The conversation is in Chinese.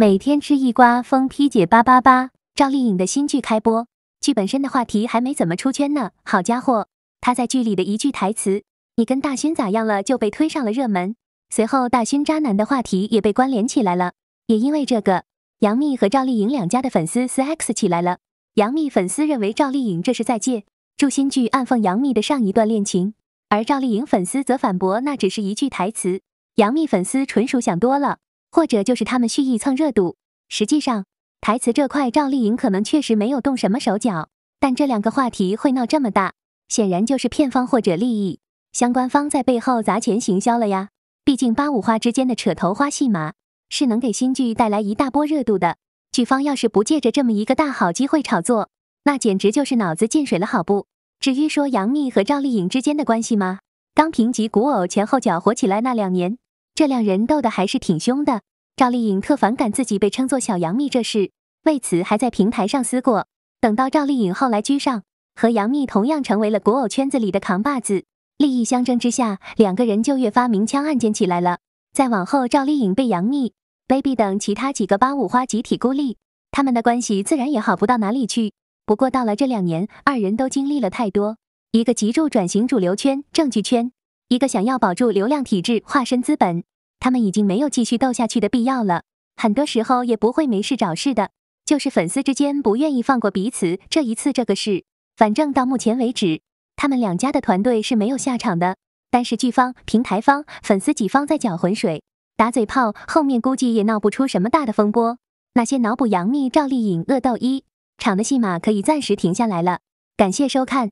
每天吃一瓜，疯批姐八八八。赵丽颖的新剧开播，剧本身的话题还没怎么出圈呢。好家伙，她在剧里的一句台词“你跟大勋咋样了”就被推上了热门。随后，大勋渣男的话题也被关联起来了。也因为这个，杨幂和赵丽颖两家的粉丝撕 X 起来了。杨幂粉丝认为赵丽颖这是在借助新剧暗讽杨幂的上一段恋情，而赵丽颖粉丝则反驳那只是一句台词。杨幂粉丝纯属想多了。或者就是他们蓄意蹭热度，实际上台词这块赵丽颖可能确实没有动什么手脚，但这两个话题会闹这么大，显然就是片方或者利益相关方在背后砸钱行销了呀。毕竟八五花之间的扯头花戏码是能给新剧带来一大波热度的，剧方要是不借着这么一个大好机会炒作，那简直就是脑子进水了，好不？至于说杨幂和赵丽颖之间的关系吗？当评级古偶前后脚火起来那两年。这两人斗得还是挺凶的，赵丽颖特反感自己被称作小杨幂这事，为此还在平台上撕过。等到赵丽颖后来居上，和杨幂同样成为了国偶圈子里的扛把子，利益相争之下，两个人就越发明枪暗箭起来了。再往后，赵丽颖被杨幂、Baby 等其他几个八五花集体孤立，他们的关系自然也好不到哪里去。不过到了这两年，二人都经历了太多，一个急著转型主流圈、正剧圈。一个想要保住流量体质化身资本，他们已经没有继续斗下去的必要了。很多时候也不会没事找事的，就是粉丝之间不愿意放过彼此。这一次这个事，反正到目前为止，他们两家的团队是没有下场的。但是剧方、平台方、粉丝几方在搅浑水、打嘴炮，后面估计也闹不出什么大的风波。那些脑补杨幂、赵丽颖恶斗一场的戏码可以暂时停下来了。感谢收看。